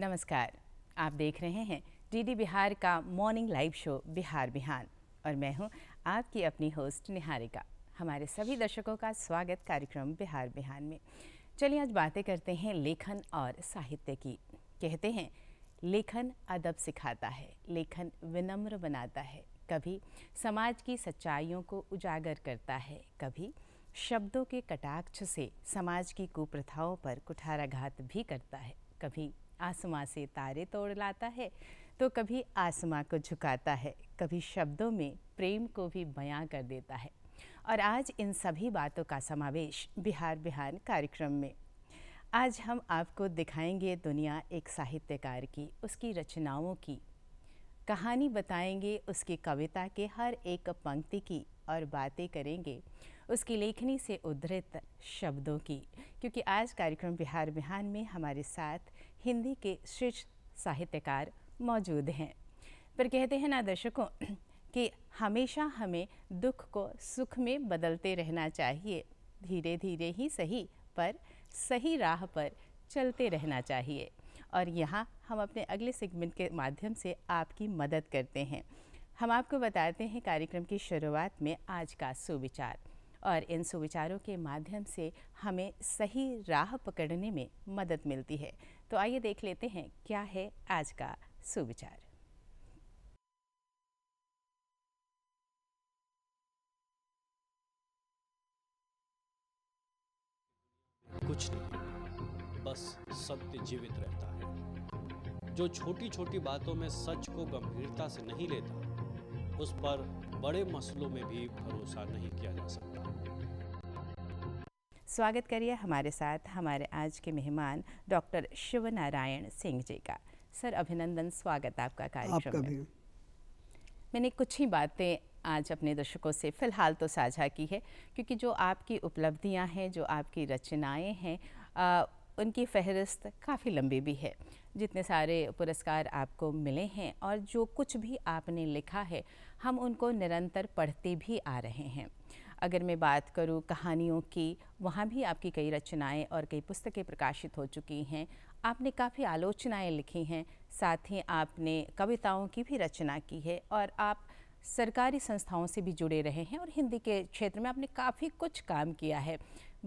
नमस्कार आप देख रहे हैं डीडी बिहार का morning live show Bihar Bihan और मैं हूं आपकी अपनी होस्ट निहारिका हमारे सभी दर्शकों का स्वागत कार्यक्रम बिहार बिहान में चलिए आज बातें करते हैं लेखन और साहित्य की कहते हैं लेखन अदब सिखाता है लेखन विनम्र बनाता है कभी समाज की सच्चाइयों को उजागर करता है कभी शब्दों के कटाक्ष से समाज की कुप्रथाओं पर कुठाराघात भी करता है कभी आसमां से तारे तोड़ लाता है तो कभी आसमां को झुकाता है कभी शब्दों में प्रेम को भी बयां कर देता है और आज इन सभी बातों का समावेश बिहार बिहार कार्यक्रम में आज हम आपको दिखाएंगे दुनिया एक साहित्यकार की उसकी रचनाओं की कहानी बताएंगे उसकी कविता के हर एक पंक्ति की और बातें करेंगे उसकी लेखनी से उद्धृत शब्दों की क्योंकि आज कार्यक्रम बिहार बिहान में हमारे साथ हिंदी के शीर्ष साहित्यकार मौजूद हैं पर कहते हैं ना दर्शकों कि हमेशा हमें दुख को सुख में बदलते रहना चाहिए धीरे धीरे ही सही पर सही राह पर चलते रहना चाहिए और यहाँ हम अपने अगले सेगमेंट के माध्यम से आपकी मदद करते हैं हम आपको बताते हैं कार्यक्रम की शुरुआत में आज का सुविचार और इन सुविचारों के माध्यम से हमें सही राह पकड़ने में मदद मिलती है तो आइए देख लेते हैं क्या है आज का सुविचार कुछ नहीं बस सत्य जीवित रहता है जो छोटी छोटी बातों में सच को गंभीरता से नहीं लेता उस पर बड़े मसलों में भी भरोसा नहीं किया जा सकता स्वागत करिए हमारे साथ हमारे आज के मेहमान डॉक्टर शिव नारायण सिंह जी का सर अभिनंदन स्वागत आपका कार्यक्रम में मैंने कुछ ही बातें आज अपने दर्शकों से फ़िलहाल तो साझा की है क्योंकि जो आपकी उपलब्धियां हैं जो आपकी रचनाएं हैं उनकी फहरिस्त काफ़ी लंबी भी है जितने सारे पुरस्कार आपको मिले हैं और जो कुछ भी आपने लिखा है हम उनको निरंतर पढ़ते भी आ रहे हैं अगर मैं बात करूँ कहानियों की वहाँ भी आपकी कई रचनाएं और कई पुस्तकें प्रकाशित हो चुकी हैं आपने काफ़ी आलोचनाएं लिखी हैं साथ ही आपने कविताओं की भी रचना की है और आप सरकारी संस्थाओं से भी जुड़े रहे हैं और हिंदी के क्षेत्र में आपने काफ़ी कुछ काम किया है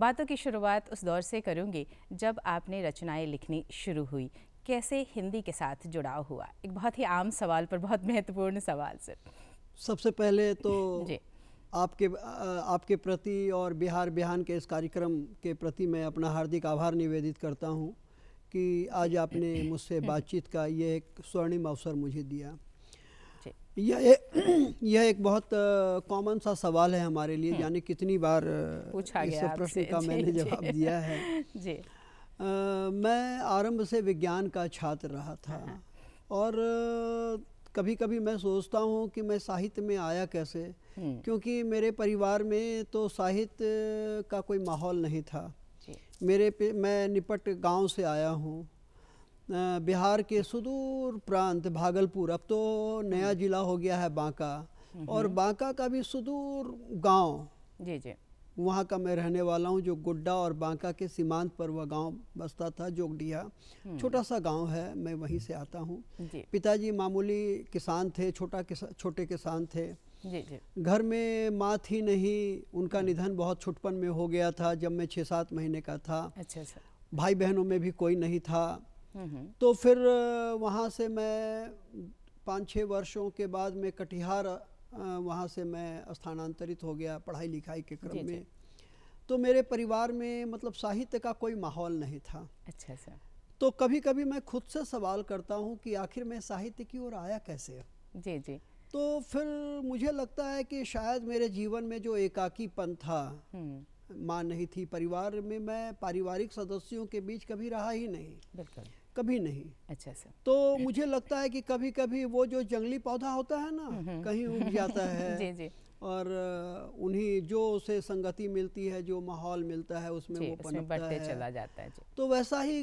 बातों की शुरुआत उस दौर से करूँगी जब आपने रचनाएं लिखनी शुरू हुई कैसे हिंदी के साथ जुड़ाव हुआ एक बहुत ही आम सवाल पर बहुत महत्वपूर्ण सवाल सर सबसे पहले तो जी आपके आपके प्रति और बिहार बिहान के इस कार्यक्रम के प्रति मैं अपना हार्दिक आभार निवेदित करता हूँ कि आज आपने मुझसे बातचीत का ये एक स्वर्णिम अवसर मुझे दिया यह एक, यह एक बहुत कॉमन सा सवाल है हमारे लिए हम्म। यानी कितनी बार पूछा इस प्रश्न का मैंने जवाब दिया है जी आ, मैं आरंभ से विज्ञान का छात्र रहा था हाँ, हाँ। और कभी कभी मैं सोचता हूँ कि मैं साहित्य में आया कैसे हम्म। क्योंकि मेरे परिवार में तो साहित्य का कोई माहौल नहीं था मेरे पे मैं निपट गांव से आया हूँ बिहार के सुदूर प्रांत भागलपुर अब तो नया हम्म। जिला हो गया है बांका हम्म और हम्म। बांका का भी सुदूर गांव जी जी वहाँ का मैं रहने वाला हूँ जो गुड्डा और बांका के सीमांत पर वह गांव बसता था जोगडिया छोटा सा गांव है मैं वहीं से आता हूँ पिताजी मामूली किसान थे छोटा किसा, छोटे किसान थे घर में माँ थी नहीं उनका निधन बहुत छुटपन में हो गया था जब मैं छः सात महीने का था अच्छा, अच्छा। भाई बहनों में भी कोई नहीं था हम्म। तो फिर वहाँ से मैं पाँच छः वर्षों के बाद मैं कटिहार वहाँ से मैं स्थानांतरित हो गया पढ़ाई लिखाई के क्रम में तो मेरे परिवार में मतलब साहित्य का कोई माहौल नहीं था अच्छा सर अच्छा। तो कभी कभी मैं खुद से सवाल करता हूँ कि आखिर मैं साहित्य की ओर आया कैसे जी जी तो फिर मुझे लगता है कि शायद मेरे जीवन में जो एकाकीपन था हम्म। माँ नहीं थी परिवार में मैं पारिवारिक सदस्यों के बीच कभी रहा ही नहीं बिल्कुल कभी नहीं अच्छा सर तो मुझे लगता है कि कभी कभी वो जो जंगली पौधा होता है ना हम्म, हम्म। कहीं उग जाता है जी जी और उन्हीं जो उसे संगति मिलती है जो माहौल मिलता है उसमें वो बढ़ते है चला जाता है जी। तो वैसा ही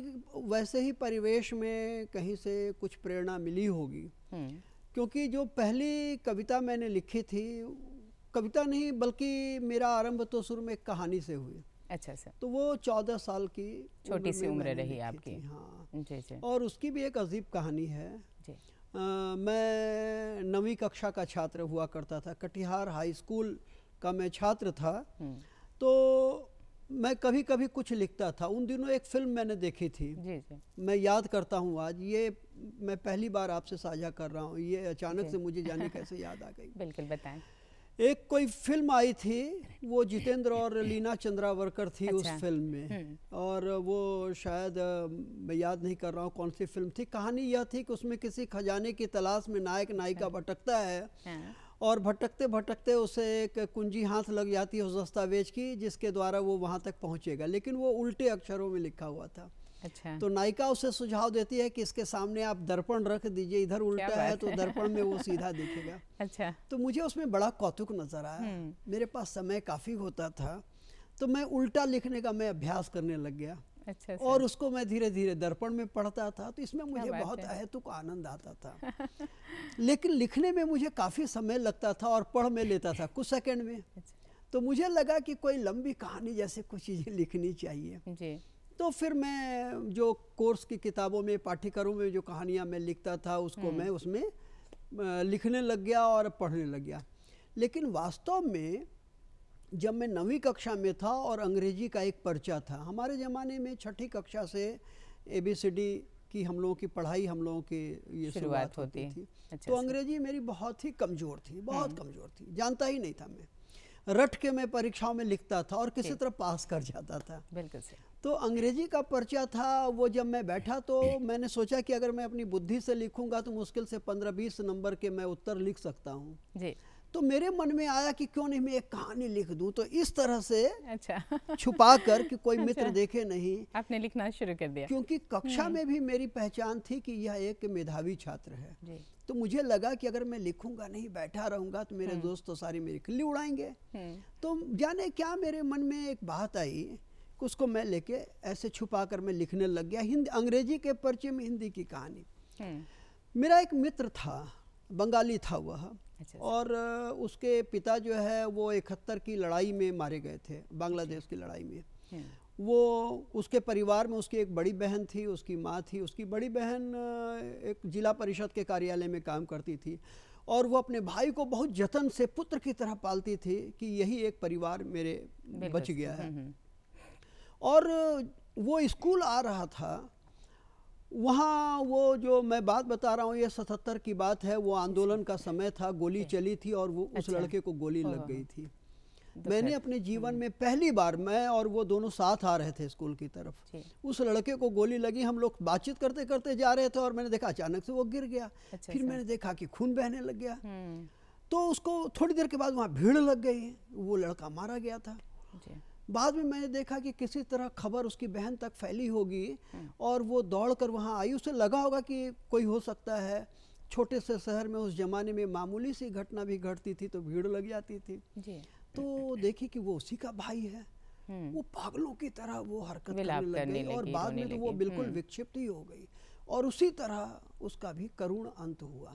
वैसे ही परिवेश में कहीं से कुछ प्रेरणा मिली होगी हम्म। क्योंकि जो पहली कविता मैंने लिखी थी कविता नहीं बल्कि मेरा आरंभ तो शुरू में कहानी से हुई अच्छा सर अच्छा। तो वो चौदह साल की छोटी सी उम्र रही आपकी हाँ जी जी और उसकी भी एक अजीब कहानी है आ, मैं नवी कक्षा का छात्र हुआ करता था कटिहार हाई स्कूल का मैं छात्र था हम्म। तो मैं कभी कभी कुछ लिखता था उन दिनों एक फिल्म मैंने देखी थी जी जी। मैं याद करता हूँ आज ये मैं पहली बार आपसे साझा कर रहा हूँ ये अचानक से मुझे जाने कैसे याद आ गई बिल्कुल बताएं एक कोई फिल्म आई थी वो जितेंद्र और लीना चंद्रावरकर थी अच्छा। उस फिल्म में हम्म। और वो शायद मैं याद नहीं कर रहा हूँ कौन सी फिल्म थी कहानी यह थी कि उसमें किसी खजाने की तलाश में नायक नायिका हाँ। भटकता है हाँ। और भटकते भटकते उसे एक कुंजी हाथ लग जाती है उस दस्तावेज की जिसके द्वारा वो वहाँ तक पहुँचेगा लेकिन वो उल्टे अक्षरों में लिखा हुआ था अच्छा तो नायिका उसे सुझाव देती है कि इसके सामने आप दर्पण रख दीजिए इधर उल्टा है तो दर्पण में वो सीधा दिखेगा अच्छा तो मुझे उसमें बड़ा कौतुक नजर आया हम्म। मेरे पास समय काफी होता था तो मैं उल्टा लिखने का मैं अभ्यास करने लग गया अच्छा, अच्छा। और उसको मैं धीरे धीरे दर्पण में पढ़ता था तो इसमें मुझे बहुत अहेतुक आनंद आता था लेकिन लिखने में मुझे काफ़ी समय लगता था और पढ़ में लेता था कुछ सेकंड में अच्छा। तो मुझे लगा कि कोई लंबी कहानी जैसे कुछ चीज़ें लिखनी चाहिए तो फिर मैं जो कोर्स की किताबों में पाठ्यक्रमों में जो कहानियाँ मैं लिखता था उसको हम्म। मैं उसमें लिखने लग गया और पढ़ने लग गया लेकिन वास्तव में जब मैं नवी कक्षा में था और अंग्रेजी का एक पर्चा था हमारे ज़माने में छठी कक्षा से ए बी सी डी की हम लोगों की पढ़ाई हम लोगों की ये शुरुआत होती थी अच्छा तो अच्छा। अंग्रेजी मेरी बहुत ही कमज़ोर थी बहुत हम्म। कमज़ोर थी जानता ही नहीं था मैं रट के मैं परीक्षाओं में लिखता था और किसी तरह पास कर जाता था बिल्कुल तो अंग्रेजी का पर्चा था वो जब मैं बैठा तो मैंने सोचा कि अगर मैं अपनी बुद्धि से लिखूंगा तो मुश्किल से पंद्रह बीस नंबर के मैं उत्तर लिख सकता हूँ तो मेरे मन में आया कि क्यों नहीं मैं एक कहानी लिख दूं तो इस तरह से अच्छा छुपा कर कि कोई अच्छा। मित्र देखे नहीं आपने लिखना शुरू कर दिया क्योंकि कक्षा हम्म। में भी मेरी पहचान थी कि यह एक मेधावी छात्र है जी। तो मुझे लगा कि अगर मैं लिखूंगा नहीं बैठा रहूंगा तो मेरे हम्म। दोस्त तो सारी मेरी खिल्ली उड़ाएंगे हम्म। तो जाने क्या मेरे मन में एक बात आई उसको मैं लेके ऐसे छुपा कर मैं लिखने लग गया हिंदी अंग्रेजी के परिचय में हिंदी की कहानी हम्म। मेरा एक मित्र था बंगाली था वह अच्छा।, अच्छा। और उसके पिता जो है वो इकहत्तर की लड़ाई में मारे गए थे बांग्लादेश अच्छा। की लड़ाई में हम्म। वो उसके परिवार में उसकी एक बड़ी बहन थी उसकी माँ थी उसकी बड़ी बहन एक जिला परिषद के कार्यालय में काम करती थी और वो अपने भाई को बहुत जतन से पुत्र की तरह पालती थी कि यही एक परिवार मेरे बच गया है हम्म, और वो स्कूल आ रहा था वहाँ वो जो मैं बात बता रहा हूँ ये सतहत्तर की बात है वो आंदोलन का समय था गोली अच्छा। चली थी और वो उस अच्छा। लड़के को गोली हाँ, लग हाँ, गई हाँ। थी तो मैंने अपने जीवन हम्म। में पहली बार मैं और वो दोनों साथ आ रहे थे स्कूल की तरफ उस लड़के को गोली लगी हम लोग बातचीत करते करते जा रहे थे और मैंने देखा अचानक से वो गिर गया अच्छा फिर अच्छा। मैंने देखा कि खून बहने लग गया हम्म। तो उसको थोड़ी देर के बाद वहाँ भीड़ लग गई वो लड़का मारा गया था बाद में मैंने देखा कि किसी तरह खबर उसकी बहन तक फैली होगी और वो दौड़कर वहाँ आई उसे लगा होगा कि कोई हो सकता है छोटे से शहर में उस जमाने में मामूली सी घटना भी घटती थी तो भीड़ लग जाती थी जी। तो देखी कि वो उसी का भाई है हम्म। वो पागलों की तरह वो हरकत करने लग करने गई और बाद में तो वो बिल्कुल हम्म। विक्षिप्त ही हो गई और उसी तरह उसका भी करुण अंत हुआ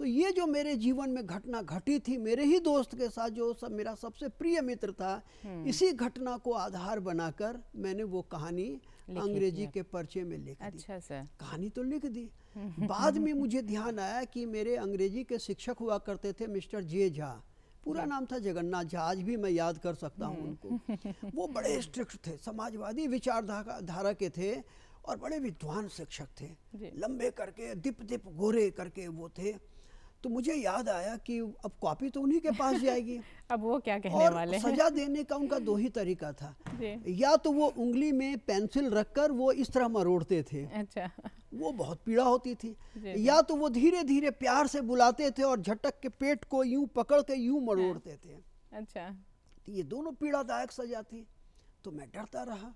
तो ये जो मेरे जीवन में घटना घटी थी मेरे ही दोस्त के साथ जो सब मेरा सबसे प्रिय मित्र था हम्म। इसी घटना को आधार बनाकर मैंने वो कहानी अंग्रेजी के पर्चे में लिख अच्छा दी सर। कहानी तो लिख दी हम्म। बाद में मुझे ध्यान आया कि मेरे अंग्रेजी के शिक्षक हुआ करते थे मिस्टर जे झा पूरा नाम था जगन्नाथ झा आज भी मैं याद कर सकता हूँ हम्म। उनको वो बड़े स्ट्रिक्ट थे समाजवादी विचारधारा के थे और बड़े विद्वान शिक्षक थे लंबे करके दिप दिप गोरे करके वो थे तो मुझे याद आया कि अब कॉपी तो उन्हीं के पास जाएगी अब वो क्या कहने और वाले सजा देने का उनका दो ही तरीका था या तो वो उंगली में पेंसिल रखकर वो इस तरह मरोड़ते थे अच्छा वो बहुत पीड़ा होती थी या तो वो धीरे धीरे प्यार से बुलाते थे और झटक के पेट को यूं पकड़ के यूं मरोड़ते थे हाँ। अच्छा तो ये दोनों पीड़ादायक सजा थी तो मैं डरता रहा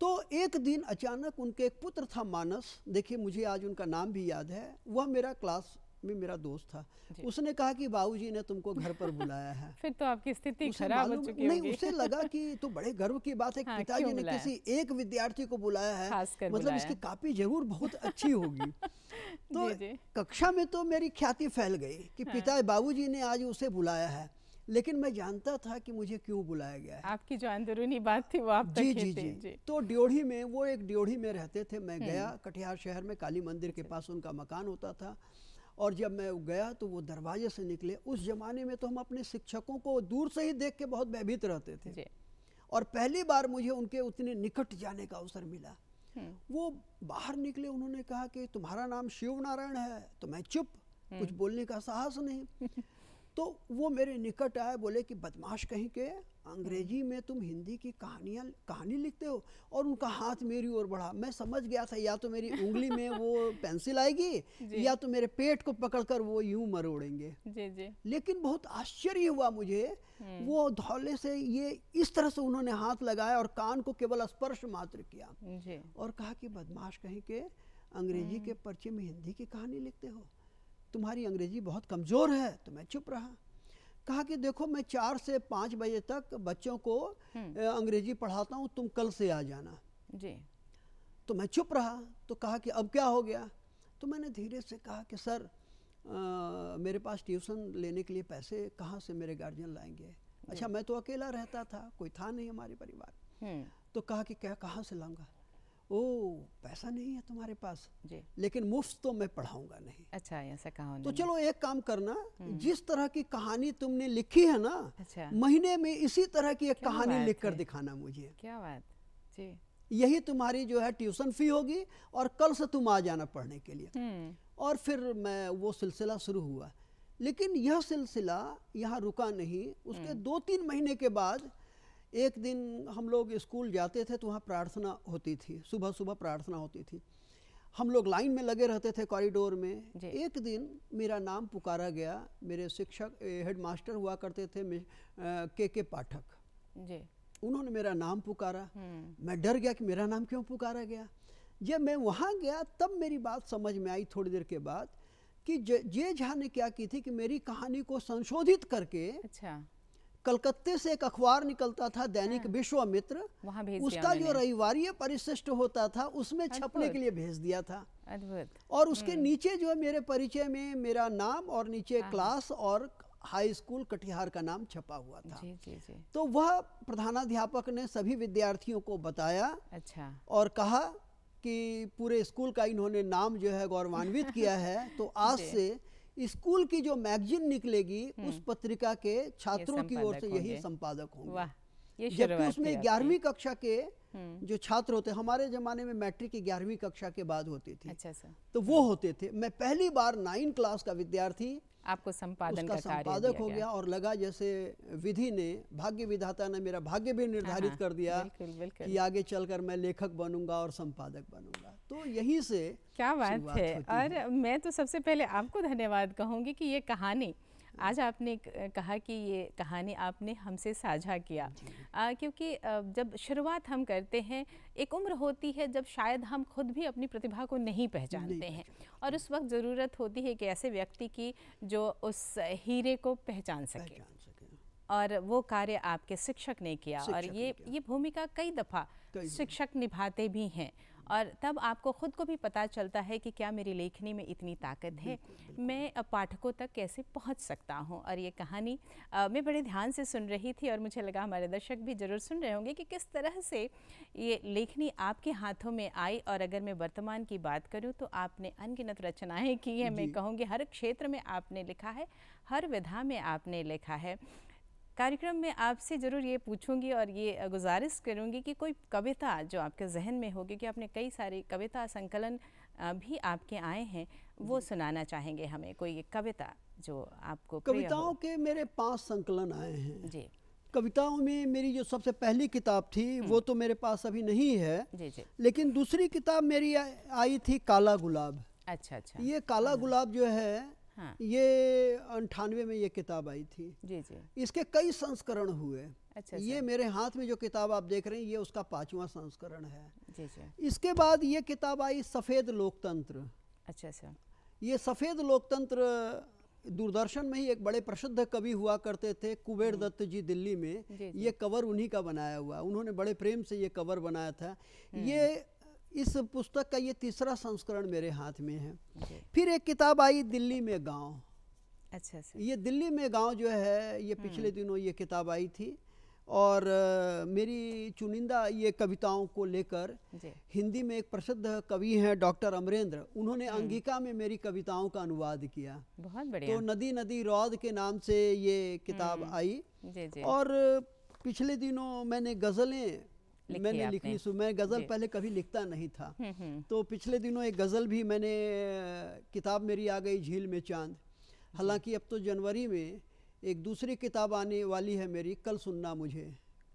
तो एक दिन अचानक उनके एक पुत्र था मानस देखिए मुझे आज उनका नाम भी याद है वह मेरा क्लास भी मेरा दोस्त था उसने कहा कि बाबूजी ने तुमको घर पर बुलाया है फिर तो आपकी स्थिति खराब हो चुकी नहीं उसे लगा कि तो बड़े गर्व की बात है हाँ, पिताजी ने किसी एक विद्यार्थी को बुलाया है मतलब बुलाया। इसकी कापी जरूर बहुत अच्छी होगी तो कक्षा में तो मेरी ख्याति फैल गई कि हाँ। पिता बाबू ने आज उसे बुलाया है लेकिन मैं जानता था कि मुझे क्यों बुलाया गया है आपकी जो अंदरूनी बात थी वो आप जी जी, जी जी तो ड्योढ़ी में वो एक ड्योढ़ी में रहते थे मैं हम्म। गया कटिहार शहर में काली मंदिर के पास उनका मकान होता था और जब मैं गया तो वो दरवाजे से निकले उस ज़माने में तो हम अपने शिक्षकों को दूर से ही देख के बहुत भयभीत रहते थे और पहली बार मुझे उनके उतने निकट जाने का अवसर मिला हम्म। वो बाहर निकले उन्होंने कहा कि तुम्हारा नाम शिव नारायण है तो मैं चुप हम्म। कुछ बोलने का साहस नहीं तो वो मेरे निकट आए बोले कि बदमाश कहीं के अंग्रेजी में तुम हिंदी की कहानियाँ कहानी लिखते हो और उनका हाथ मेरी ओर बढ़ा मैं समझ गया था या तो मेरी उंगली में वो पेंसिल आएगी या तो मेरे पेट को पकड़कर वो यूं मरोड़ेंगे जी जी लेकिन बहुत आश्चर्य हुआ मुझे हम्म। वो धौले से ये इस तरह से उन्होंने हाथ लगाया और कान को केवल स्पर्श मात्र किया और कहा कि बदमाश कहीं हम्म। के अंग्रेजी के पर्चे में हिंदी की कहानी लिखते हो तुम्हारी अंग्रेजी बहुत कमज़ोर है तो मैं चुप रहा कहा कि देखो मैं चार से पाँच बजे तक बच्चों को हम्म। अंग्रेजी पढ़ाता हूँ तुम कल से आ जाना जी तो मैं चुप रहा तो कहा कि अब क्या हो गया तो मैंने धीरे से कहा कि सर आ, मेरे पास ट्यूशन लेने के लिए पैसे कहाँ से मेरे गार्जियन लाएंगे अच्छा मैं तो अकेला रहता था कोई था नहीं हमारे परिवार हम्म। तो कहा कि क्या कहाँ से लाऊंगा ओ पैसा नहीं है तुम्हारे पास जी लेकिन मुफ्त तो मैं पढ़ाऊंगा नहीं अच्छा ऐसा कहा तो चलो एक काम करना हम्म। जिस तरह की कहानी तुमने लिखी है ना अच्छा महीने में इसी तरह की एक कहानी लिख कर दिखाना मुझे क्या बात जी यही तुम्हारी जो है ट्यूशन फी होगी और कल से तुम आ जाना पढ़ने के लिए हम्म। और फिर मैं वो सिलसिला शुरू हुआ लेकिन यह सिलसिला यहाँ रुका नहीं उसके हम्म। दो तीन महीने के बाद एक दिन हम लोग स्कूल जाते थे तो वहाँ प्रार्थना होती थी सुबह सुबह प्रार्थना होती थी हम लोग लाइन में लगे रहते थे कॉरिडोर में एक दिन मेरा नाम पुकारा गया मेरे शिक्षक हेड मास्टर हुआ करते थे के के पाठक उन्होंने मेरा नाम पुकारा हम्म। मैं डर गया कि मेरा नाम क्यों पुकारा गया जब मैं वहाँ गया तब मेरी बात समझ में आई थोड़ी देर के बाद कि जे झा ने क्या की थी कि मेरी कहानी को संशोधित करके अच्छा कलकत्ते से एक अखबार निकलता था दैनिक हाँ। विश्वामित्र उसका जो रविवार परिशिष्ट होता था उसमें छपने के लिए भेज दिया था और उसके हम्म। नीचे जो है मेरे परिचय में मेरा नाम और नीचे हाँ, हाँ। क्लास और हाई स्कूल कटिहार का नाम छपा हुआ था जी, जी, जी। तो वह प्रधानाध्यापक ने सभी विद्यार्थियों को बताया अच्छा और कहा कि पूरे स्कूल का इन्होंने नाम जो है गौरवान्वित किया है तो आज से स्कूल की जो मैगजीन निकलेगी हम्म। उस पत्रिका के छात्रों की ओर से यही संपादक होंगे जबकि उसमें ग्यारहवीं कक्षा के हम्म। जो छात्र होते हमारे जमाने में मैट्रिक की ग्यारहवीं कक्षा के बाद होती थी अच्छा, अच्छा। तो वो होते थे मैं पहली बार नाइन क्लास का विद्यार्थी आपको संपादन का संपादक हो गया और लगा जैसे विधि ने भाग्य विधाता ने मेरा भाग्य भी निर्धारित हाँ, कर दिया बिल्कुल, बिल्कुल। कि आगे चलकर मैं लेखक बनूंगा और संपादक बनूंगा तो यहीं से क्या बात है और मैं तो सबसे पहले आपको धन्यवाद कहूँगी कि ये कहानी आज आपने कहा कि ये कहानी आपने हमसे साझा किया आ, क्योंकि जब शुरुआत हम करते हैं एक उम्र होती है जब शायद हम खुद भी अपनी प्रतिभा को नहीं पहचानते हैं और उस वक्त ज़रूरत होती है कि ऐसे व्यक्ति की जो उस हीरे को पहचान सके, पहचान सके। और वो कार्य आपके शिक्षक ने किया शिक्षक और ये किया। ये भूमिका कई दफ़ा शिक्षक निभाते भी हैं और तब आपको ख़ुद को भी पता चलता है कि क्या मेरी लेखनी में इतनी ताकत है मैं पाठकों तक कैसे पहुँच सकता हूँ और ये कहानी आ, मैं बड़े ध्यान से सुन रही थी और मुझे लगा हमारे दर्शक भी ज़रूर सुन रहे होंगे कि किस तरह से ये लेखनी आपके हाथों में आई और अगर मैं वर्तमान की बात करूँ तो आपने अनगिनत रचनाएँ की हैं मैं कहूँगी हर क्षेत्र में आपने लिखा है हर विधा में आपने लिखा है कार्यक्रम में आपसे ज़रूर ये पूछूंगी और ये गुजारिश करूंगी कि कोई कविता जो आपके जहन में हो क्योंकि आपने कई सारी कविता संकलन भी आपके आए हैं वो सुनाना चाहेंगे हमें कोई कविता जो आपको कविताओं के मेरे पास संकलन आए हैं जी कविताओं में मेरी जो सबसे पहली किताब थी वो हम्म। तो मेरे पास अभी नहीं है जी जी लेकिन दूसरी किताब मेरी आई थी काला गुलाब अच्छा अच्छा ये काला हाँ। गुलाब जो है हाँ। ये अंठानवे में ये किताब आई थी जी जी इसके कई संस्करण हुए अच्छा, अच्छा। ये मेरे हाथ में जो किताब आप देख रहे हैं ये उसका पांचवा संस्करण है जी जी इसके बाद ये किताब आई सफ़ेद लोकतंत्र अच्छा अच्छा ये सफ़ेद लोकतंत्र दूरदर्शन में ही एक बड़े प्रसिद्ध कवि हुआ करते थे कुबेर दत्त जी दिल्ली में जी, जी। ये कवर उन्हीं का बनाया हुआ उन्होंने बड़े प्रेम से ये कवर बनाया था हम्म। ये इस पुस्तक का ये तीसरा संस्करण मेरे हाथ में है फिर एक किताब आई दिल्ली में गांव अच्छा सर अच्छा। ये दिल्ली में गांव जो है ये हम्म, पिछले हम्म। दिनों ये किताब आई थी और आ, मेरी चुनिंदा ये कविताओं को लेकर हिंदी में एक प्रसिद्ध कवि हैं डॉक्टर अमरेंद्र उन्होंने हम्म। अंगिका में मेरी कविताओं का अनुवाद किया बहुत बढ़िया तो नदी नदी रौद के नाम से ये किताब आई जे जे। और पिछले दिनों मैंने गज़लें मैंने लिखनी शुरू मैं गज़ल पहले कभी लिखता नहीं था हम्म, हम्म। तो पिछले दिनों एक गज़ल भी मैंने किताब मेरी आ गई झील में चांद हालांकि अब तो जनवरी में एक दूसरी किताब आने वाली है मेरी कल सुनना मुझे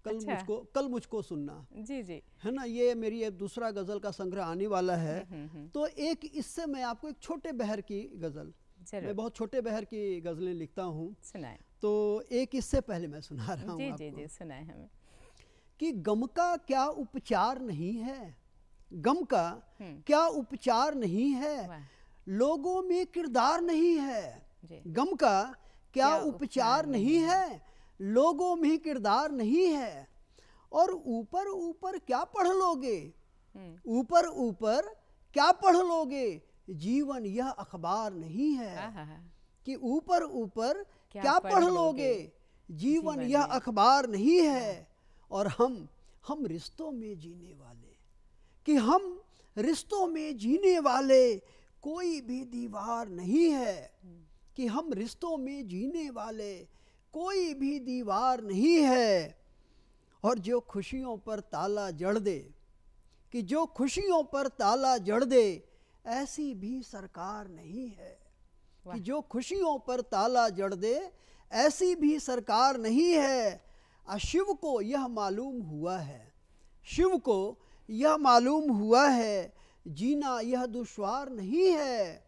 कल अच्छा। मुझको कल मुझको सुनना जी जी है ना ये मेरी एक दूसरा गज़ल का संग्रह आने वाला है हम्म, तो एक इससे मैं आपको एक छोटे बहर की गज़ल मैं बहुत छोटे बहर की गज़लें लिखता हूँ तो एक इससे पहले मैं सुना रहा हूँ जी जी जी सुनाए हमें कि गम का क्या उपचार नहीं है गम का हम्म। क्या उपचार नहीं है लोगों में किरदार नहीं है गम का क्या उपचार नहीं है लोगों में किरदार नहीं है और ऊपर ऊपर क्या पढ़ लोगे हम्म। ऊपर ऊपर क्या पढ़ लोगे जीवन यह अखबार नहीं है हाँ, हाँ, हाँ। कि ऊपर ऊपर क्या, क्या पढ़, पढ़ लोगे जीवन, जीवन यह अखबार नहीं है और हम हम रिश्तों में जीने वाले कि हम रिश्तों में जीने वाले कोई भी दीवार नहीं है कि हम रिश्तों में जीने वाले कोई भी दीवार नहीं है और जो खुशियों पर ताला जड़ दे कि जो खुशियों पर ताला जड़ दे ऐसी भी सरकार नहीं है कि जो खुशियों पर ताला जड़ दे ऐसी भी सरकार नहीं है अशिव को यह मालूम हुआ है शिव को यह मालूम हुआ है जीना यह दुश्वार नहीं है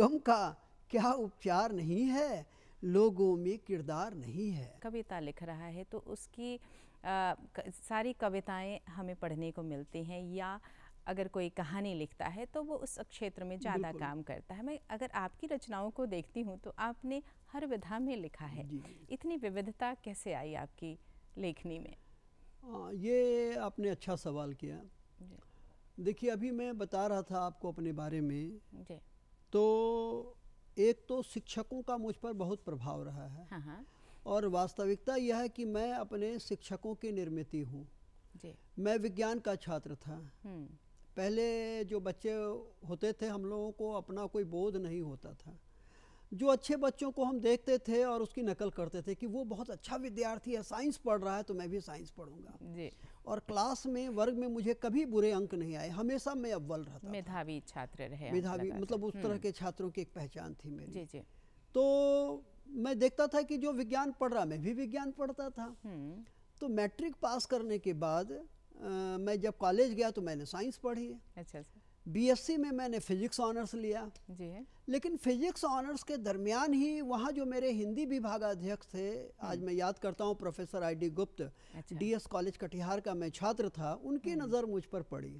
गम का क्या उपचार नहीं है लोगों में किरदार नहीं है कविता लिख रहा है तो उसकी आ, सारी कविताएं हमें पढ़ने को मिलती हैं या अगर कोई कहानी लिखता है तो वो उस क्षेत्र में ज़्यादा काम करता है मैं अगर आपकी रचनाओं को देखती हूँ तो आपने हर विधा में लिखा है इतनी विविधता कैसे आई आपकी लेखनी में आ, हाँ, ये आपने अच्छा सवाल किया देखिए अभी मैं बता रहा था आपको अपने बारे में तो एक तो शिक्षकों का मुझ पर बहुत प्रभाव रहा है हाँ, हाँ। और वास्तविकता यह है कि मैं अपने शिक्षकों के निर्मित हूँ मैं विज्ञान का छात्र था हम्म। पहले जो बच्चे होते थे हम लोगों को अपना कोई बोध नहीं होता था जो अच्छे बच्चों को हम देखते थे और उसकी नकल करते थे कि वो बहुत अच्छा विद्यार्थी है साइंस पढ़ रहा है तो मैं भी साइंस पढ़ूंगा और क्लास में वर्ग में मुझे कभी बुरे अंक नहीं आए हमेशा मैं अव्वल रहता मेधावी छात्र रहे मेधावी मतलब उस तरह हम्म। के छात्रों की एक पहचान थी मेरी जी जी तो मैं देखता था कि जो विज्ञान पढ़ रहा मैं भी विज्ञान पढ़ता था हम्म। तो मैट्रिक पास करने के बाद आ, मैं जब कॉलेज गया तो मैंने साइंस पढ़ी अच्छा, अच्छा। बीएससी में मैंने फिजिक्स ऑनर्स लिया जी लेकिन फिजिक्स ऑनर्स के दरमियान ही वहाँ जो मेरे हिंदी विभागाध्यक्ष थे आज हम्म। मैं याद करता हूँ प्रोफेसर आई डी गुप्त अच्छा। कॉलेज कटिहार का मैं छात्र था उनकी हम्म। नज़र मुझ पर पड़ी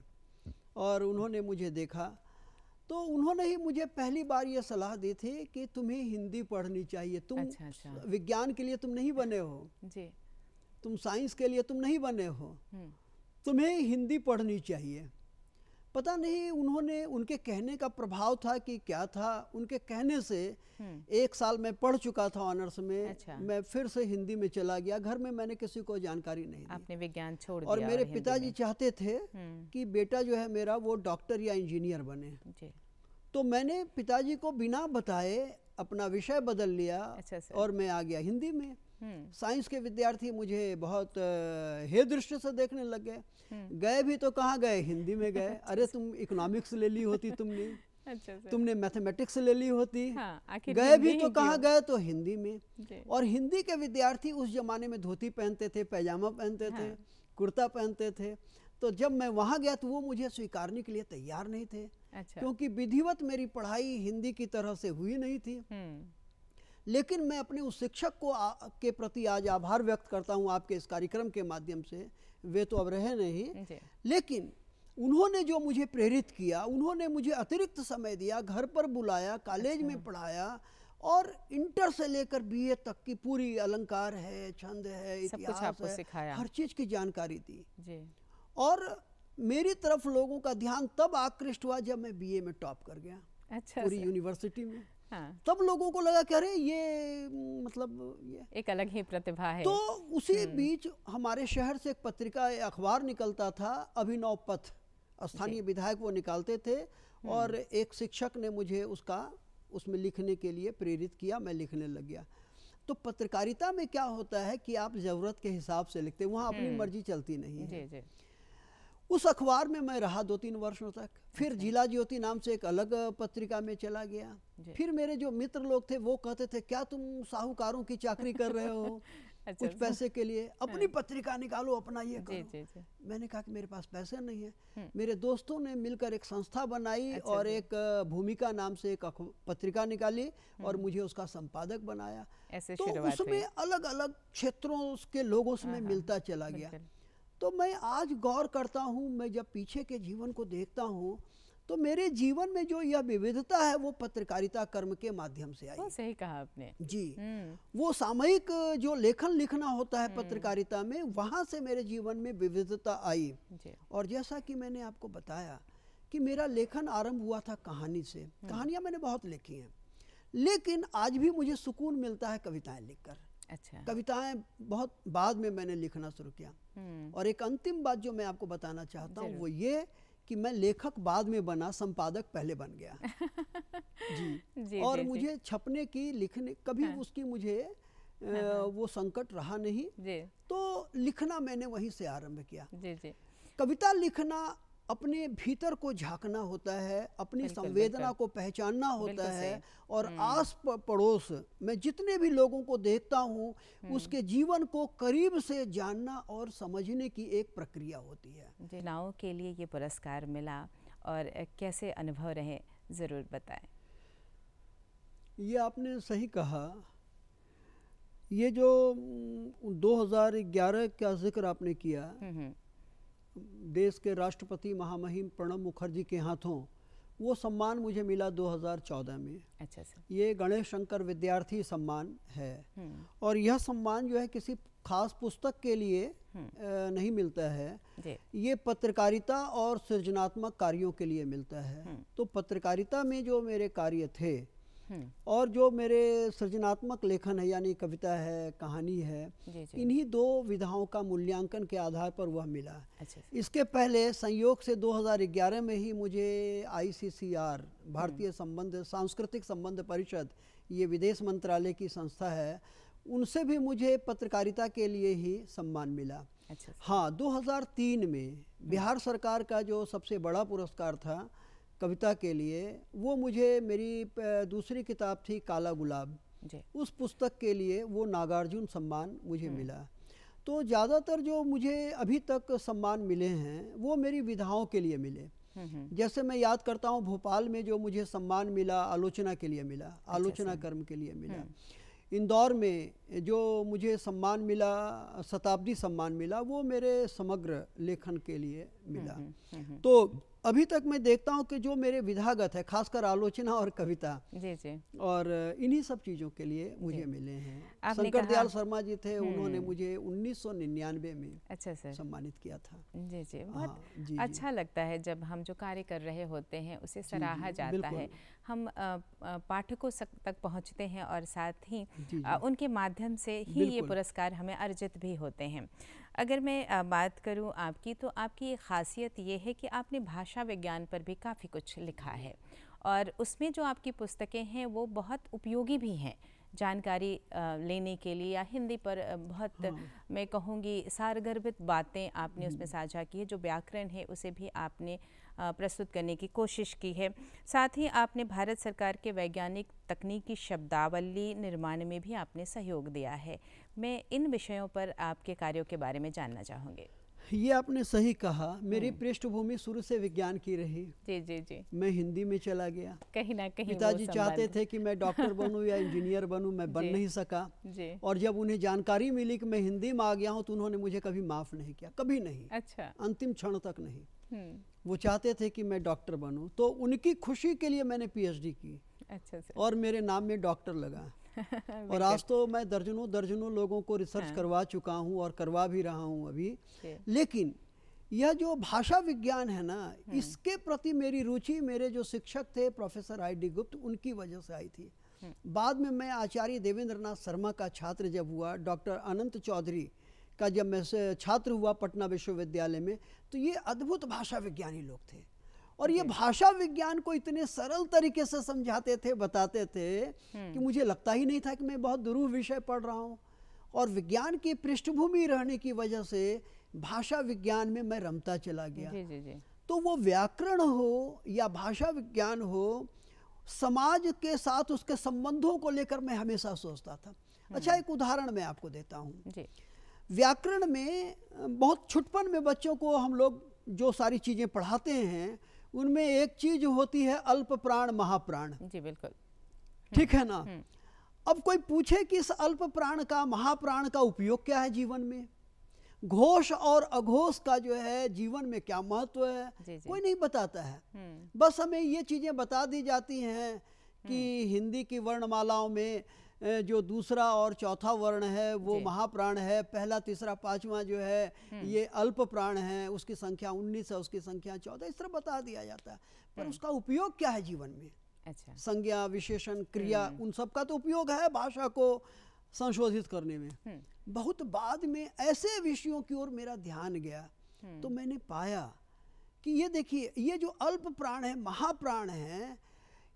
और उन्होंने मुझे देखा तो उन्होंने ही मुझे पहली बार ये सलाह दी थी कि तुम्हें हिंदी पढ़नी चाहिए तुम अच्छा, अच्छा। विज्ञान के लिए तुम नहीं बने हो जी तुम साइंस के लिए तुम नहीं बने हो हम्म। तुम्हें हिंदी पढ़नी चाहिए पता नहीं उन्होंने उनके कहने का प्रभाव था कि क्या था उनके कहने से हम्म। एक साल मैं पढ़ चुका था ऑनर्स में अच्छा। मैं फिर से हिंदी में चला गया घर में मैंने किसी को जानकारी नहीं आपने विज्ञान छोड़ और दिया मेरे पिताजी चाहते थे हम्म। कि बेटा जो है मेरा वो डॉक्टर या इंजीनियर बने तो मैंने पिताजी को बिना बताए अपना विषय बदल लिया अच्छा और मैं आ गया हिंदी में साइंस के विद्यार्थी मुझे बहुत हे दृष्टि से देखने लग गए गए भी तो कहाँ गए हिंदी में गए अरे तुम इकोनॉमिक्स ले ली होती तुमने अच्छा तुमने मैथमेटिक्स ले ली होती हाँ, गए भी तो कहाँ गए तो हिंदी में और हिंदी के विद्यार्थी उस जमाने में धोती पहनते थे पैजामा पहनते थे हाँ। कुर्ता पहनते थे तो जब मैं वहाँ गया तो वो मुझे स्वीकारने के लिए तैयार नहीं थे अच्छा। क्योंकि विधिवत मेरी पढ़ाई हिंदी की तरह से हुई नहीं थी हम्म। लेकिन मैं अपने उस शिक्षक को आ, के प्रति आज आभार व्यक्त करता हूँ आपके इस कार्यक्रम के माध्यम से वे तो अब रहे नहीं लेकिन उन्होंने जो मुझे प्रेरित किया उन्होंने मुझे अतिरिक्त समय दिया घर पर बुलाया कॉलेज में अच्छा। पढ़ाया और इंटर से लेकर बीए तक की पूरी अलंकार है छंद है इतिहास है सिखाया। हर चीज की जानकारी दी जी। और मेरी तरफ लोगों का ध्यान तब आकृष्ट हुआ जब मैं बीए में टॉप कर गया अच्छा पूरी अच्छा। यूनिवर्सिटी में हाँ। तब लोगों को लगा कि अरे ये मतलब ये एक अलग ही प्रतिभा है तो उसी हम्म। बीच हमारे शहर से एक पत्रिका अखबार निकलता था अभिनव पथ स्थानीय विधायक वो निकालते थे हम्म। और एक शिक्षक ने मुझे उसका उसमें लिखने के लिए प्रेरित किया मैं लिखने लग गया तो पत्रकारिता में क्या होता है कि आप ज़रूरत के हिसाब से लिखते वहाँ अपनी हम्म। मर्जी चलती नहीं है जे जे। उस अखबार में मैं रहा दो तीन वर्षों तक फिर जिला ज्योति नाम से एक अलग पत्रिका में चला गया फिर मेरे जो मित्र लोग थे वो कहते थे क्या तुम साहूकारों की चाकरी कर रहे हो अच्छा, कुछ अच्छा। पैसे के लिए अपनी हाँ। पत्रिका निकालो अपना ये करो मैंने कहा कि मेरे पास पैसे नहीं है हम्म। मेरे दोस्तों ने मिलकर एक संस्था बनाई अच्छा, और अच्छा। एक भूमिका नाम से एक पत्रिका निकाली और हम्म। मुझे उसका संपादक बनाया तो उसमें अलग अलग क्षेत्रों के लोगों से हाँ, हाँ। मिलता चला गया तो मैं आज गौर करता हूँ मैं जब पीछे के जीवन को देखता हूँ तो मेरे जीवन में जो यह विविधता है वो पत्रकारिता कर्म के माध्यम से आई सही कहा आपने जी हम्म। वो सामयिक जो लेखन लिखना होता है हम्म। पत्रकारिता में वहां से मेरे जीवन में विविधता आई और जैसा कि मैंने आपको बताया कि मेरा लेखन आरंभ हुआ था कहानी से हम्म। कहानियां मैंने बहुत लिखी हैं लेकिन आज भी मुझे सुकून मिलता है कविताएं लिखकर अच्छा कविताएं बहुत बाद में मैंने लिखना शुरू किया हम्म। और एक अंतिम बात जो मैं आपको बताना चाहता हूँ वो ये कि मैं लेखक बाद में बना संपादक पहले बन गया जी, जी और जी, मुझे छपने की लिखने कभी हाँ। उसकी मुझे हाँ, हाँ, वो संकट रहा नहीं जी। तो लिखना मैंने वहीं से आरंभ किया जी, जी। कविता लिखना अपने भीतर को झांकना होता है अपनी संवेदना को पहचानना होता है और हम्म। आस पड़ोस मैं जितने भी लोगों को देखता हूँ हम्म। उसके जीवन को करीब से जानना और समझने की एक प्रक्रिया होती है महिलाओं के लिए ये पुरस्कार मिला और कैसे अनुभव रहे ज़रूर बताएं ये आपने सही कहा ये जो 2011 का जिक्र आपने किया हम्म, देश के राष्ट्रपति महामहिम प्रणब मुखर्जी के हाथों वो सम्मान मुझे मिला 2014 में अच्छा सर अच्छा। ये गणेश शंकर विद्यार्थी सम्मान है हम्म। और यह सम्मान जो है किसी खास पुस्तक के लिए हम्म। नहीं मिलता है ये पत्रकारिता और सृजनात्मक कार्यों के लिए मिलता है हम्म। तो पत्रकारिता में जो मेरे कार्य थे हम्म। और जो मेरे सृजनात्मक लेखन है यानी कविता है कहानी है इन्हीं दो विधाओं का मूल्यांकन के आधार पर वह मिला अच्छा।, अच्छा। इसके पहले संयोग से 2011 में ही मुझे आईसीसीआर भारतीय हम्म। संबंध सांस्कृतिक संबंध परिषद ये विदेश मंत्रालय की संस्था है उनसे भी मुझे पत्रकारिता के लिए ही सम्मान मिला अच्छा।, अच्छा। हाँ 2003 में हम्म। बिहार सरकार का जो सबसे बड़ा पुरस्कार था कविता के लिए वो मुझे मेरी दूसरी किताब थी काला गुलाब उस पुस्तक के लिए वो नागार्जुन सम्मान मुझे हम्म। मिला तो ज़्यादातर जो मुझे अभी तक सम्मान मिले हैं वो मेरी विधाओं के लिए मिले हम्म, हम्म। जैसे मैं याद करता हूँ भोपाल में जो मुझे सम्मान मिला आलोचना के लिए मिला अच्छा, आलोचना कर्म के लिए मिला इंदौर में जो मुझे सम्मान मिला शताब्दी सम्मान मिला वो मेरे समग्र लेखन के लिए मिला तो अभी तक मैं देखता हूँ कि जो मेरे विधागत है खासकर आलोचना और कविता जी जी और इन्हीं सब चीज़ों के लिए मुझे मिले हैं शंकर दयाल शर्मा जी थे उन्होंने हम्म। मुझे 1999 में अच्छा सर सम्मानित किया था जी जी हाँ, बहुत हाँ, जी, अच्छा जी, लगता है जब हम जो कार्य कर रहे होते हैं उसे सराहा जाता है हम पाठकों तक पहुंचते हैं और साथ ही उनके माध्यम से ही ये पुरस्कार हमें अर्जित भी होते हैं अगर मैं बात करूं आपकी तो आपकी खासियत ये है कि आपने भाषा विज्ञान पर भी काफ़ी कुछ लिखा है और उसमें जो आपकी पुस्तकें हैं वो बहुत उपयोगी भी हैं जानकारी लेने के लिए या हिंदी पर बहुत हाँ। मैं कहूँगी सारगर्भित बातें आपने उसमें हम्म। साझा की है जो व्याकरण है उसे भी आपने प्रस्तुत करने की कोशिश की है साथ ही आपने भारत सरकार के वैज्ञानिक तकनीकी शब्दावली निर्माण में भी आपने सहयोग दिया है मैं इन विषयों पर आपके कार्यों के बारे में जानना चाहूँगी ये आपने सही कहा मेरी हम्म। पृष्ठभूमि शुरू से विज्ञान की रही जी जी जी मैं हिंदी में चला गया कहीं ना कहीं पिताजी चाहते थे कि मैं डॉक्टर बनूं या इंजीनियर बनूं मैं बन नहीं सका और जब उन्हें जानकारी मिली कि मैं हिंदी में आ गया हूं तो उन्होंने मुझे कभी माफ नहीं किया कभी नहीं अच्छा अंतिम क्षण तक नहीं हम्म। वो चाहते थे कि मैं डॉक्टर बनू तो उनकी खुशी के लिए मैंने पी की अच्छा और मेरे नाम में डॉक्टर लगा और आज तो मैं दर्जनों दर्जनों लोगों को रिसर्च हाँ। करवा चुका हूँ और करवा भी रहा हूँ अभी लेकिन यह जो भाषा विज्ञान है ना हाँ। इसके प्रति मेरी रुचि मेरे जो शिक्षक थे प्रोफेसर आई डी गुप्त उनकी वजह से आई थी हाँ। बाद में मैं आचार्य देवेंद्रनाथ शर्मा का छात्र जब हुआ डॉक्टर अनंत चौधरी का जब मैं छात्र हुआ पटना विश्वविद्यालय में तो ये अद्भुत भाषा विज्ञानी लोग थे और ये भाषा विज्ञान को इतने सरल तरीके से समझाते थे बताते थे हम्म। कि मुझे लगता ही नहीं था कि मैं बहुत दुरूह विषय पढ़ रहा हूँ और विज्ञान की पृष्ठभूमि रहने की वजह से भाषा विज्ञान में मैं रमता चला गया जी जी जी। तो वो व्याकरण हो या भाषा विज्ञान हो समाज के साथ उसके संबंधों को लेकर मैं हमेशा सोचता था हम्म। अच्छा एक उदाहरण मैं आपको देता हूँ व्याकरण में बहुत छुटपन में बच्चों को हम लोग जो सारी चीज़ें पढ़ाते हैं उनमें एक चीज होती है अल्प प्राण महाप्राण जी बिल्कुल हम्म। ठीक है ना हम्म। अब कोई पूछे कि इस अल्प प्राण का महाप्राण का उपयोग क्या है जीवन में घोष और अघोष का जो है जीवन में क्या महत्व है जी जी। कोई नहीं बताता है हम्म। बस हमें ये चीजें बता दी जाती हैं कि हिंदी की वर्णमालाओं में जो दूसरा और चौथा वर्ण है वो महाप्राण है पहला तीसरा पांचवा जो है हम्म। ये अल्प प्राण है उसकी संख्या उन्नीस है उसकी संख्या चौदह इस तरह बता दिया जाता है पर हम्म। उसका उपयोग क्या है जीवन में अच्छा संज्ञा विशेषण क्रिया हम्म। उन सब का तो उपयोग है भाषा को संशोधित करने में बहुत बाद में ऐसे विषयों की ओर मेरा ध्यान गया तो मैंने पाया कि ये देखिए ये जो अल्प प्राण है महाप्राण है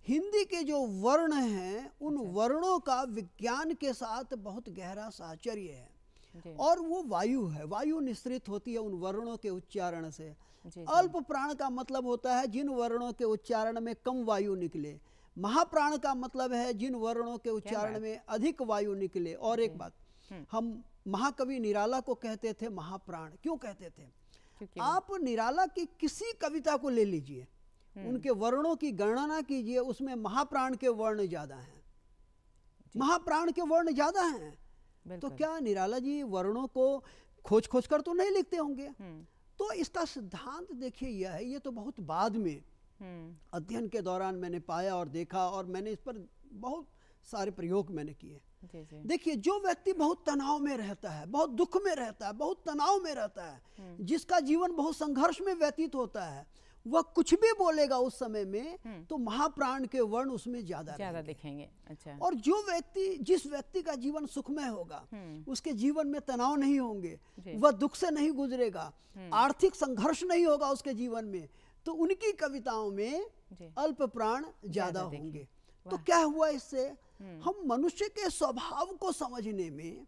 हिंदी के जो वर्ण हैं उन वर्णों का विज्ञान के साथ बहुत गहरा साहचर्य है और वो वायु है वायु निश्रित होती है उन वर्णों के उच्चारण से अल्प प्राण का मतलब होता है जिन वर्णों के उच्चारण में कम वायु निकले महाप्राण का मतलब है जिन वर्णों के उच्चारण में अधिक वायु निकले और एक बात हम्म। हम महाकवि निराला को कहते थे महाप्राण क्यों कहते थे आप निराला की किसी कविता को ले लीजिए हम्म। उनके वर्णों की गणना कीजिए उसमें महाप्राण के वर्ण ज्यादा हैं महाप्राण के वर्ण ज्यादा हैं तो क्या निराला जी वर्णों को खोज खोज कर तो नहीं लिखते होंगे हम्म। तो इसका सिद्धांत देखिए यह है ये तो बहुत बाद में हम्म। अध्ययन के दौरान मैंने पाया और देखा और मैंने इस पर बहुत सारे प्रयोग मैंने किए देखिए जो व्यक्ति बहुत तनाव में रहता है बहुत दुख में रहता है बहुत तनाव में रहता है जिसका जीवन बहुत संघर्ष में व्यतीत होता है वह कुछ भी बोलेगा उस समय में हम्म। तो महाप्राण के वर्ण उसमें ज्यादा ज्यादा दिखेंगे अच्छा और जो व्यक्ति जिस व्यक्ति का जीवन सुखमय होगा हम्म। उसके जीवन में तनाव नहीं होंगे वह दुख से नहीं गुजरेगा हम्म। आर्थिक संघर्ष नहीं होगा उसके जीवन में तो उनकी कविताओं में अल्प प्राण ज्यादा होंगे तो क्या हुआ इससे हम मनुष्य के स्वभाव को समझने में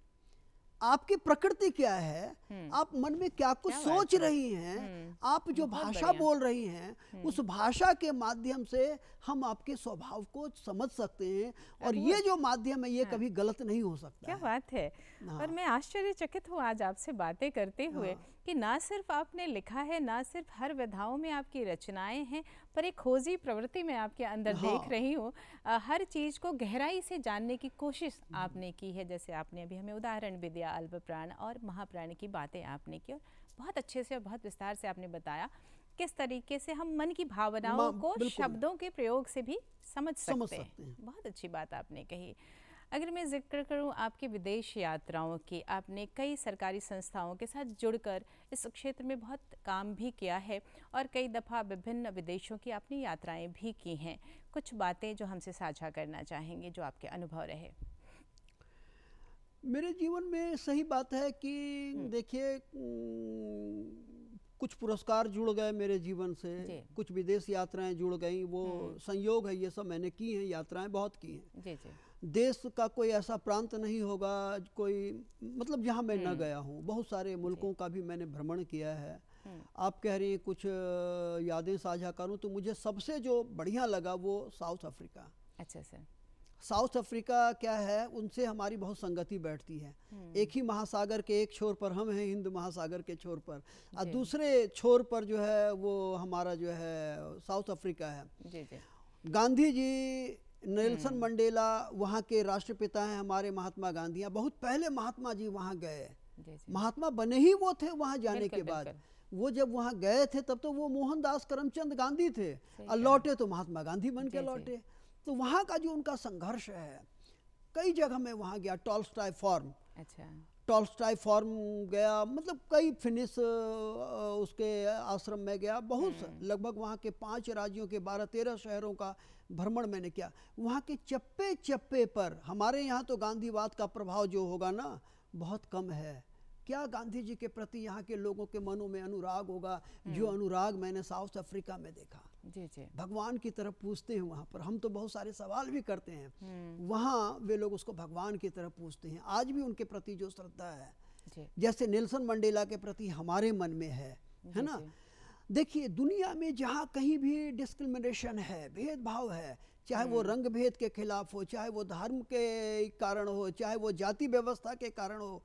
आपकी प्रकृति क्या है हम्म। आप मन में क्या कुछ क्या सोच रही हैं हम्म। आप जो भाषा बोल रही हैं हम्म। उस भाषा के माध्यम से हम आपके स्वभाव को समझ सकते हैं और ये जो माध्यम है ये हाँ। कभी गलत नहीं हो सकता क्या है। बात है हाँ। और मैं आश्चर्यचकित हूँ आज आपसे बातें करते हुए हाँ। कि ना सिर्फ आपने लिखा है ना सिर्फ हर विधाओं में आपकी रचनाएं हैं पर एक खोजी प्रवृत्ति में आपके अंदर हाँ। देख रही हूँ हर चीज़ को गहराई से जानने की कोशिश आपने की है जैसे आपने अभी हमें उदाहरण भी दिया अल्प प्राण और महाप्राण की बातें आपने की और बहुत अच्छे से और बहुत विस्तार से आपने बताया किस तरीके से हम मन की भावनाओं को शब्दों के प्रयोग से भी समझ सकते, समझ सकते हैं बहुत अच्छी बात आपने कही अगर मैं जिक्र करूं आपकी विदेश यात्राओं की आपने कई सरकारी संस्थाओं के साथ जुड़कर इस क्षेत्र में बहुत काम भी किया है और कई दफ़ा विभिन्न विदेशों की आपने यात्राएं भी की हैं कुछ बातें जो हमसे साझा करना चाहेंगे जो आपके अनुभव रहे मेरे जीवन में सही बात है कि हम्म। देखिए कुछ पुरस्कार जुड़ गए मेरे जीवन से कुछ विदेश यात्राएं जुड़ गई वो हम्म। संयोग है ये सब मैंने की हैं यात्राएं बहुत की हैं जी जी देश का कोई ऐसा प्रांत नहीं होगा कोई मतलब जहाँ मैं न हम्म। गया हूँ बहुत सारे मुल्कों का भी मैंने भ्रमण किया है हम्म। आप कह रही हैं कुछ यादें साझा करूँ तो मुझे सबसे जो बढ़िया लगा वो साउथ अफ्रीका अच्छा सर अच्छा। साउथ अफ्रीका क्या है उनसे हमारी बहुत संगति बैठती है हम्म। एक ही महासागर के एक छोर पर हम हैं हिंद महासागर के छोर पर और दूसरे छोर पर जो है वो हमारा जो है साउथ अफ्रीका है जी जी गांधी जी नेल्सन हम्म। मंडेला वहाँ के राष्ट्रपिता हैं हमारे महात्मा गांधी बहुत पहले महात्मा जी वहाँ गए महात्मा बने ही वो थे वहाँ जाने के बाद वो जब वहाँ गए थे तब तो वो मोहनदास करमचंद गांधी थे और लौटे तो महात्मा गांधी बन के लौटे तो वहाँ का जो उनका संघर्ष है कई जगह में वहाँ गया टॉलस्टाई फॉर्म अच्छा स्टाई फॉर्म गया मतलब कई फिनिश उसके आश्रम में गया बहुत हम्म। लगभग वहाँ के पांच राज्यों के बारह तेरह शहरों का भ्रमण मैंने किया वहाँ के चप्पे चप्पे पर हमारे यहाँ तो गांधीवाद का प्रभाव जो होगा ना बहुत कम है क्या गांधी जी के प्रति यहाँ के लोगों के मनों में अनुराग होगा हम्म। जो अनुराग मैंने साउथ अफ्रीका में देखा जी जी भगवान की तरफ पूछते हैं वहाँ पर हम तो बहुत सारे सवाल भी करते हैं हम्म। वहाँ वे लोग उसको भगवान की तरफ पूछते हैं आज भी उनके प्रति जो श्रद्धा है जैसे नेल्सन मंडेला के प्रति हमारे मन में है है ना देखिए दुनिया में जहाँ कहीं भी डिस्क्रिमिनेशन है भेदभाव है चाहे वो हम्म। रंग भेद के खिलाफ हो चाहे वो धर्म के कारण हो चाहे वो जाति व्यवस्था के कारण हो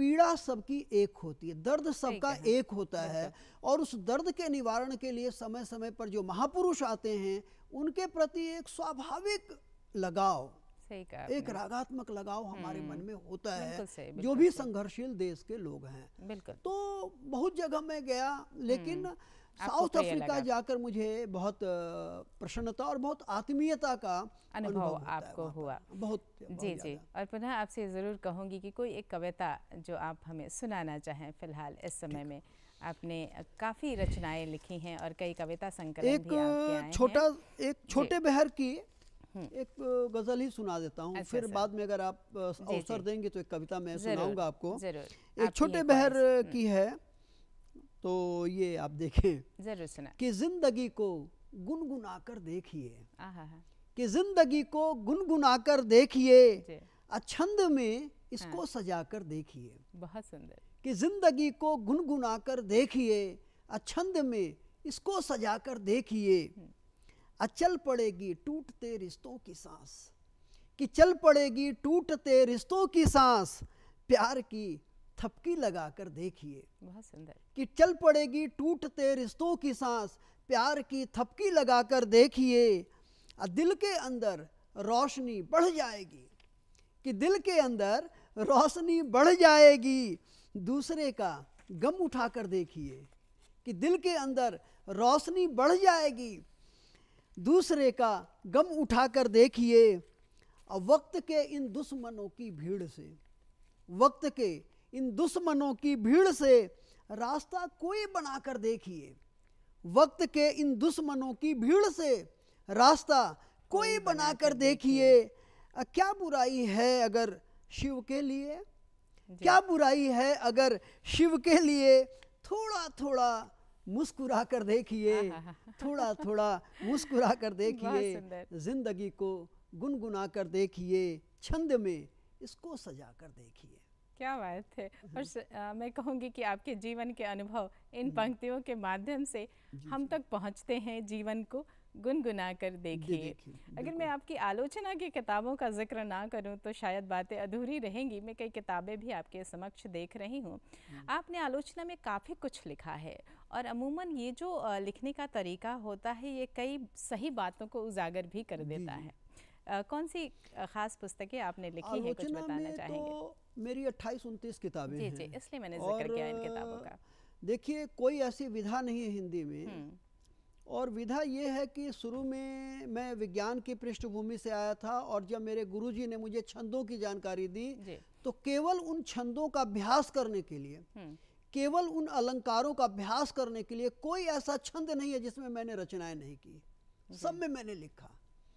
पीड़ा सबकी एक होती है दर्द सबका एक, होता है और उस दर्द के निवारण के लिए समय समय पर जो महापुरुष आते हैं उनके प्रति एक स्वाभाविक लगाव एक रागात्मक लगाव हमारे मन हम्म। में होता है जो भी संघर्षशील देश के लोग हैं तो बहुत जगह में गया लेकिन हम्म। साउथ तो अफ्रीका जाकर मुझे बहुत प्रसन्नता और बहुत आत्मीयता का अनुभव आपको हुआ बहुत, जी जी और पुनः आपसे ज़रूर कहूंगी कि कोई एक कविता जो आप हमें सुनाना चाहें फिलहाल इस समय में आपने काफ़ी रचनाएं लिखी हैं और कई कविता संकलन एक छोटा एक छोटे बहर की हम्म। एक गजल ही सुना देता हूँ अच्छा, फिर अच्छा। बाद में अगर आप अवसर देंगे तो एक कविता मैं सुनाऊंगा आपको एक छोटे बहर की हम्म। है तो ये आप देखें जरूर सुना कि जिंदगी को गुनगुना कर देखिए कि जिंदगी को गुनगुना कर देखिए अछंद में इसको हाँ। सजा कर देखिए बहुत सुंदर कि जिंदगी को गुनगुना कर देखिए अछंद में इसको सजा कर देखिए हम्म। अचल पड़ेगी टूटते रिश्तों की सांस कि चल पड़ेगी टूटते रिश्तों की सांस प्यार की थपकी लगाकर देखिए बहुत सुंदर कि चल पड़ेगी टूटते रिश्तों की सांस प्यार की थपकी लगाकर देखिए दिल के अंदर रोशनी बढ़ जाएगी कि दिल के अंदर रोशनी बढ़ जाएगी दूसरे का गम उठाकर देखिए कि दिल के अंदर रोशनी बढ़ जाएगी दूसरे का गम उठाकर देखिए और वक्त के इन दुश्मनों की भीड़ से वक्त के इन दुश्मनों की भीड़ से रास्ता कोई बनाकर देखिए वक्त के इन दुश्मनों की भीड़ से रास्ता कोई बनाकर देखिए क्या बुराई है अगर शिव के लिए क्या बुराई है अगर शिव के लिए थोड़ा थोड़ा मुस्कुरा कर देखिए हाँ, हाँ, हाँ। थोड़ा थोड़ा मुस्कुरा कर देखिए जिंदगी को गुनगुना कर देखिए छंद में इसको सजा कर देखिए क्या बात है हम्म। और आ, मैं कहूँगी कि आपके जीवन के अनुभव इन हम्म। पंक्तियों के माध्यम से हम तक पहुँचते हैं जीवन को गुनगुना कर देखिए अगर मैं आपकी आलोचना की किताबों का जिक्र ना करूं तो शायद बातें अधूरी रहेंगी मैं कई किताबें भी आपके समक्ष देख रही हूं हम्म। आपने आलोचना में काफ़ी कुछ लिखा है और अमूमन ये जो लिखने का तरीका होता है ये कई सही बातों को उजागर भी कर देता है कौन सी खास पुस्तकें आपने लिखी है कुछ बताना तो चाहेंगे तो मेरी अट्ठाईस उनतीस किताबें जी जी इसलिए मैंने जिक्र किया इन किताबों का देखिए कोई ऐसी विधा नहीं है हिंदी में हम्म। और विधा ये है कि शुरू में मैं विज्ञान की पृष्ठभूमि से आया था और जब मेरे गुरुजी ने मुझे छंदों की जानकारी दी तो केवल उन छंदों का अभ्यास करने के लिए हम्म। केवल उन अलंकारों का अभ्यास करने के लिए कोई ऐसा छंद नहीं है जिसमें मैंने रचनाएं नहीं की सब में मैंने लिखा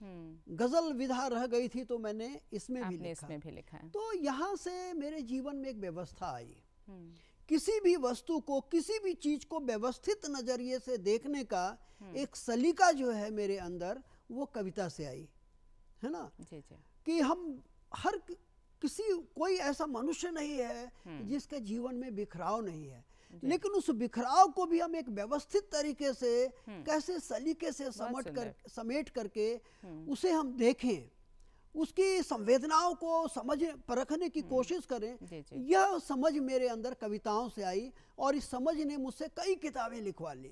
हम्म। गजल विधा रह गई थी तो मैंने इसमें भी लिखा इसमें भी लिखा है तो यहाँ से मेरे जीवन में एक व्यवस्था आई हम्म। किसी भी वस्तु को किसी भी चीज को व्यवस्थित नजरिए से देखने का हम्म। एक सलीका जो है मेरे अंदर वो कविता से आई है ना जी जी कि हम हर किसी कोई ऐसा मनुष्य नहीं है जिसके जीवन में बिखराव नहीं है लेकिन उस बिखराव को भी हम एक व्यवस्थित तरीके से हम्म। कैसे सलीके से समट कर समेट करके हम्म। उसे हम देखें उसकी संवेदनाओं को समझ परखने की हम्म। कोशिश करें यह समझ मेरे अंदर कविताओं से आई और इस समझ ने मुझसे कई किताबें लिखवा ली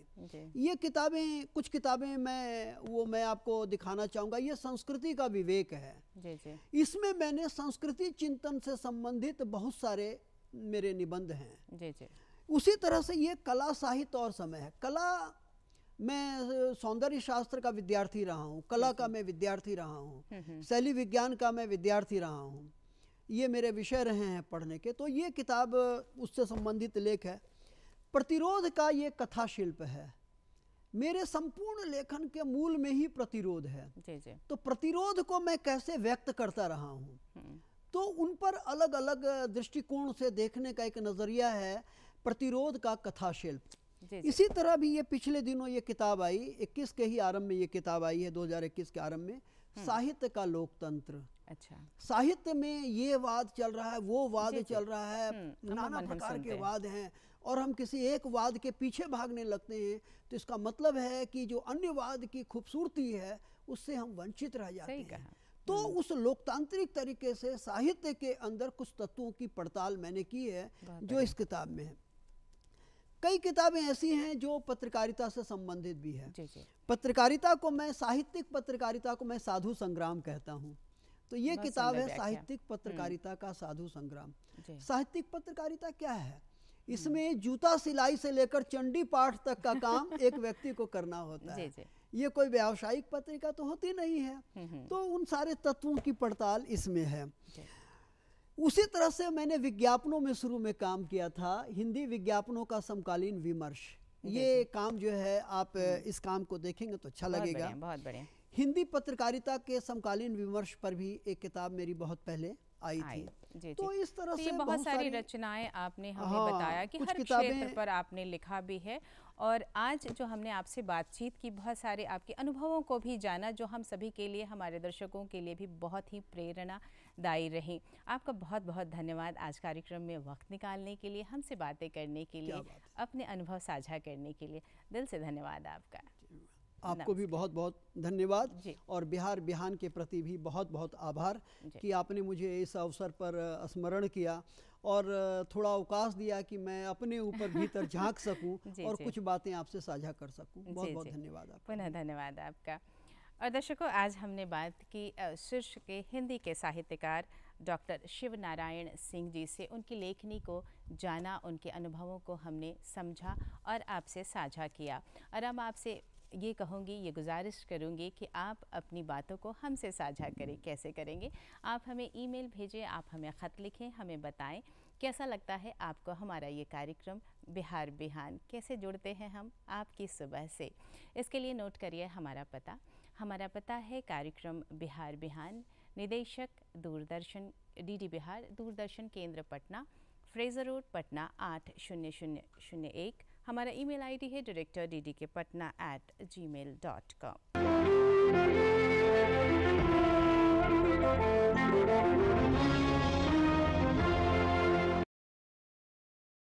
ये किताबें कुछ किताबें मैं वो मैं आपको दिखाना चाहूँगा ये संस्कृति का विवेक है इसमें मैंने संस्कृति चिंतन से संबंधित बहुत सारे मेरे निबंध हैं उसी तरह से ये कला साहित्य और समय है कला मैं सौंदर्य शास्त्र का विद्यार्थी रहा हूँ कला का हम्म। मैं विद्यार्थी रहा हूँ हम्म, हम्म। शैली विज्ञान का मैं विद्यार्थी रहा हूँ ये मेरे विषय रहे हैं पढ़ने के तो ये किताब उससे संबंधित लेख है प्रतिरोध का ये कथा शिल्प है मेरे संपूर्ण लेखन के मूल में ही प्रतिरोध है जी जी। तो प्रतिरोध को मैं कैसे व्यक्त करता रहा हूँ तो उन पर अलग अलग दृष्टिकोण से देखने का एक नज़रिया है प्रतिरोध का कथा शिल्प इसी तरह भी ये पिछले दिनों ये किताब आई 21 के ही आरंभ में ये किताब आई है 2021 के आरंभ में हम्म। साहित्य का लोकतंत्र अच्छा साहित्य में ये वाद चल रहा है वो वाद चल रहा है हम्म, नाना प्रकार के वाद हैं और हम किसी एक वाद के पीछे भागने लगते हैं तो इसका मतलब है कि जो अन्य वाद की खूबसूरती है उससे हम वंचित रह जाते हैं तो हम्म। उस लोकतांत्रिक तरीके से साहित्य के अंदर कुछ तत्वों की पड़ताल मैंने की है जो इस किताब में है कई किताबें ऐसी हैं जो पत्रकारिता से संबंधित भी है जी जी। पत्रकारिता को मैं साहित्यिक पत्रकारिता को मैं साधु संग्राम कहता हूँ तो ये किताब है साहित्यिक हम्म। पत्रकारिता का साधु संग्राम साहित्यिक पत्रकारिता क्या है हम्म। इसमें जूता सिलाई से लेकर चंडी पाठ तक का काम एक व्यक्ति को करना होता है ये कोई व्यावसायिक पत्रिका तो होती नहीं है हम्म, तो उन सारे तत्वों की पड़ताल इसमें है उसी तरह से मैंने विज्ञापनों में शुरू में काम किया था हिंदी विज्ञापनों का समकालीन विमर्श ये काम जो है आप हम्म। इस काम को देखेंगे तो अच्छा लगेगा बहुत बढ़िया हिंदी पत्रकारिता के समकालीन विमर्श पर भी एक किताब मेरी बहुत पहले आई, थी जी, तो इस तरह तो से बहुत, बहुत सारी रचनाएं आपने हमें हाँ, बताया कि हर क्षेत्र पर आपने लिखा भी है और आज जो हमने आपसे बातचीत की बहुत सारे आपके अनुभवों को भी जाना जो हम सभी के लिए हमारे दर्शकों के लिए भी बहुत ही प्रेरणा दायी रहें आपका बहुत बहुत धन्यवाद आज कार्यक्रम में वक्त निकालने के लिए हमसे बातें करने के लिए अपने अनुभव साझा करने के लिए दिल से धन्यवाद आपका आपको भी बहुत बहुत धन्यवाद और बिहार बिहान के प्रति भी बहुत बहुत आभार कि आपने मुझे इस अवसर पर स्मरण किया और थोड़ा अवकाश दिया कि मैं अपने ऊपर भीतर झांक सकूं और कुछ बातें आपसे साझा कर सकूं बहुत बहुत धन्यवाद आपका पुनः धन्यवाद आपका और दर्शकों आज हमने बात की शीर्ष के हिंदी के साहित्यकार डॉक्टर शिव नारायण सिंह जी से उनकी लेखनी को जाना उनके अनुभवों को हमने समझा और आपसे साझा किया और अब आपसे ये कहूँगी ये गुजारिश करूँगी कि आप अपनी बातों को हमसे साझा करें कैसे करेंगे आप हमें ईमेल भेजें आप हमें ख़त लिखें हमें बताएं कैसा लगता है आपको हमारा ये कार्यक्रम बिहार बिहान कैसे जुड़ते हैं हम आपकी सुबह से इसके लिए नोट करिए हमारा पता हमारा पता है कार्यक्रम बिहार बिहान निदेशक दूरदर्शन डीडी बिहार दूरदर्शन केंद्र पटना फ्रेजर रोड पटना आठ शून्य शून्य शून्य एक हमारा ईमेल आईडी है director D D K Patna at G mail dot com